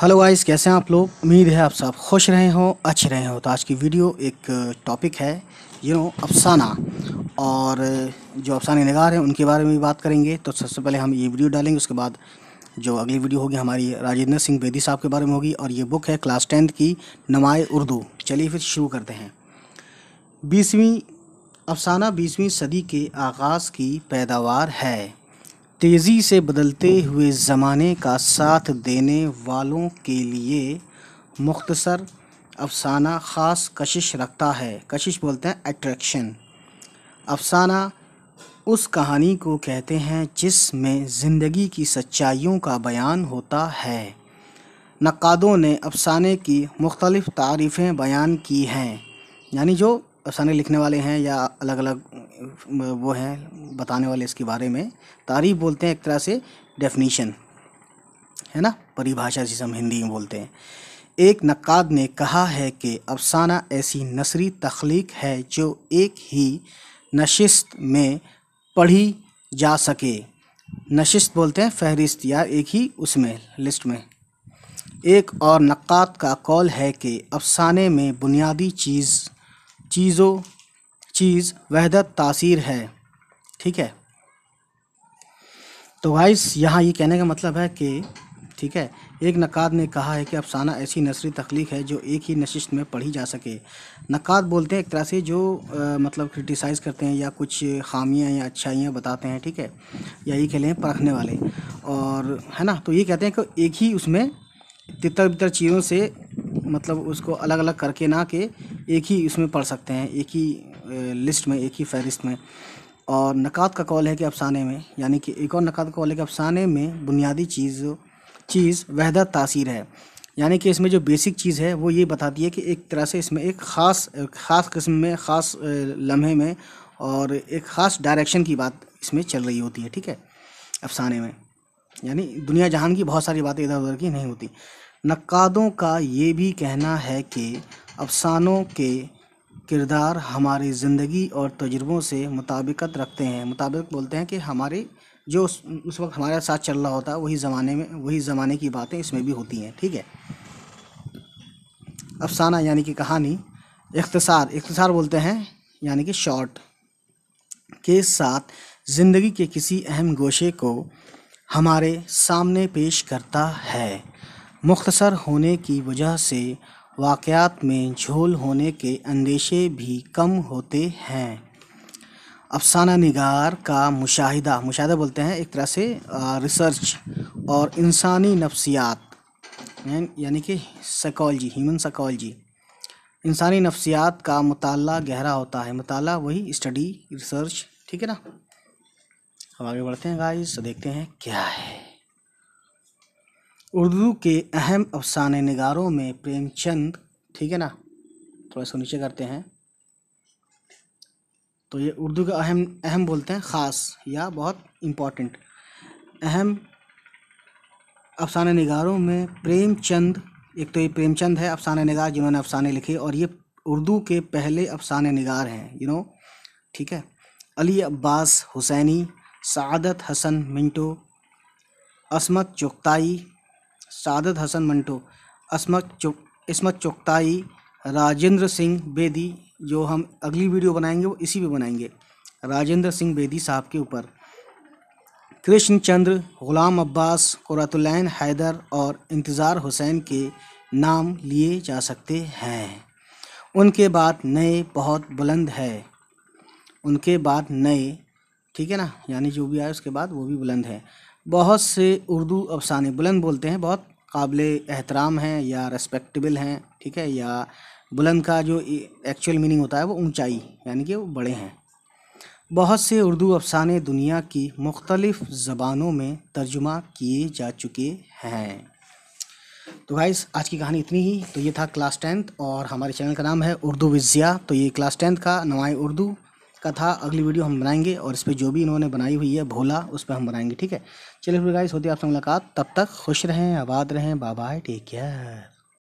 hello guys कैसे हैं आप लोग उम्मीद है आप सब खुश रहे हो अच्छे रहे हो तो आज की वीडियो एक टॉपिक है यू नो अफसाना और जो अफसाने नगार हैं उनके बारे में भी बात करेंगे तो सबसे पहले हम ये वीडियो डालेंगे उसके बाद जो अगली वीडियो होगी हमारी राजेंद्र सिंह बेदी साहब के बारे में होगी और ये बुक है क्लास टेंथ की नमाए उर्दू चलिए फिर शुरू करते हैं बीसवीं अफसाना बीसवीं सदी के आगाज़ की पैदावार है तेज़ी से बदलते हुए ज़माने का साथ देने वालों के लिए मुख्तसर अफसाना ख़ास कशिश रखता है कशिश बोलते हैं अट्रैक्शन अफसाना उस कहानी को कहते हैं जिसमें ज़िंदगी की सच्चाइयों का बयान होता है नक़ादों ने अफसाने की मुख्तलिफ़ तारीफ़ें बयान की हैं यानी जो अफसाने लिखने वाले हैं या अलग अलग वो हैं बताने वाले इसके बारे में तारीफ़ बोलते हैं एक तरह से डेफिनीशन है ना परिभाषा जिसे हम हिंदी में बोलते हैं एक नक्काद ने कहा है कि अफसाना ऐसी नसरी तख्लीक है जो एक ही नशिस्त में पढ़ी जा सके नशिस्त बोलते हैं फहरिस्त या एक ही उसमें लिस्ट में एक और नक्त का कौल है कि अफसाने में बुनियादी चीज़ चीज़ों चीज़ वहदत तासीर है ठीक है तो वाइस यहाँ ये कहने का मतलब है कि ठीक है एक नक़ाद ने कहा है कि अफसाना ऐसी नसरी तख्लीक है जो एक ही नशिश में पढ़ी जा सके नक़ाद बोलते हैं एक तरह से जो आ, मतलब क्रिटिसाइज़ करते हैं या कुछ खामियां या अच्छाइयां बताते हैं ठीक है या ये कह लें परखने वाले और है ना तो ये कहते हैं कि एक ही उसमें तितर बितर चीज़ों से मतलब उसको अलग अलग करके ना के एक ही इसमें पढ़ सकते हैं एक ही लिस्ट में एक ही फहरिस्त में और नक़ात का कॉल है कि अफसाने में यानी कि एक और नक़ात का कॉल है कि अफसाने में बुनियादी चीज़ चीज़ वहदा तासीर है यानी कि इसमें जो बेसिक चीज़ है वो ये बताती है कि एक तरह से इसमें एक ख़ास ख़ास किस्म में ख़ास लम्हे में और एक ख़ास डायरेक्शन की बात इसमें चल रही होती है ठीक है अफसाने में यानी दुनिया जहान की बहुत सारी बातें इधर उधर की नहीं होती नक्कादों का ये भी कहना है कि अफ़सानों के किरदार हमारी ज़िंदगी और तजुर्बों से मुताबिक़त रखते हैं मुताबिक़ बोलते हैं कि हमारे जो उस उस वक्त हमारे साथ चल रहा होता है वही ज़माने में वही ज़माने की बातें इसमें भी होती हैं ठीक है अफ़साना यानी कि कहानी इख्तसार इख्तसार बोलते हैं यानी कि शॉर्ट के साथ ज़िंदगी के किसी अहम गोशे को हमारे सामने पेश करता है मुख्तसर होने की वजह से वाक़ात में झोल होने के अंदेशे भी कम होते हैं अफसाना निगार का मुशाहिदा मुशाह बोलते हैं एक तरह से रिसर्च और इंसानी नफ्सियात यानी कि साइकोलॉजी ह्यूमन साइकोलॉजी इंसानी नफ्सियात का मताल गहरा होता है मताल वही स्टडी रिसर्च ठीक है ना हम आगे बढ़ते हैं गाइस देखते हैं क्या है उर्दू के अहम अफसाने नगारों में प्रेमचंद ठीक है ना थोड़ा तो सा नीचे करते हैं तो ये उर्दू का अहम अहम बोलते हैं ख़ास या बहुत इम्पोर्टेंट अहम अफसाने नगारों में प्रेमचंद एक तो ये प्रेमचंद है अफसाने नगार जिन्होंने अफसाने लिखे और ये उर्दू के पहले अफसाने नगार हैं यू नो ठीक है अली अब्बास हुसैनी सदत हसन मिंटो असमत चुगताई सादत हसन मंटो असमत चुक इसमत चुगताई राजेंद्र सिंह बेदी जो हम अगली वीडियो बनाएंगे वो इसी पे बनाएंगे राजेंद्र सिंह बेदी साहब के ऊपर कृष्ण चंद्र गुलाम अब्बास कुरतुल्लैन हैदर और इंतज़ार हुसैन के नाम लिए जा सकते हैं उनके बाद नए बहुत बुलंद है उनके बाद नए ठीक है ना यानी जो भी आए उसके बाद वो भी बुलंद है बहुत से उर्दू अफसाने बुलंद बोलते हैं बहुत काबिल एहतराम हैं या रेस्पेक्टेबल हैं ठीक है या बुलंद का जो एक्चुअल मीनिंग होता है वो ऊंचाई यानी कि वो बड़े हैं बहुत से उर्दू अफसाने दुनिया की मुख्तलिफ़ ज़बानों में तर्जुमा किए जा चुके हैं तो भाई आज की कहानी इतनी ही तो ये था क्लास टेंथ और हमारे चैनल का नाम है उर्दू विज़िया तो ये क्लास टेंथ का नवाए उर्दू का था अगली वीडियो हम बनाएंगे और इस पर जो भी इन्होंने बनाई हुई है भोला उस पर हम बनाएंगे ठीक है चलिए फिर गाइस होती है आपसे मुलाकात तब तक खुश रहें आबाद रहें बाय टेक केयर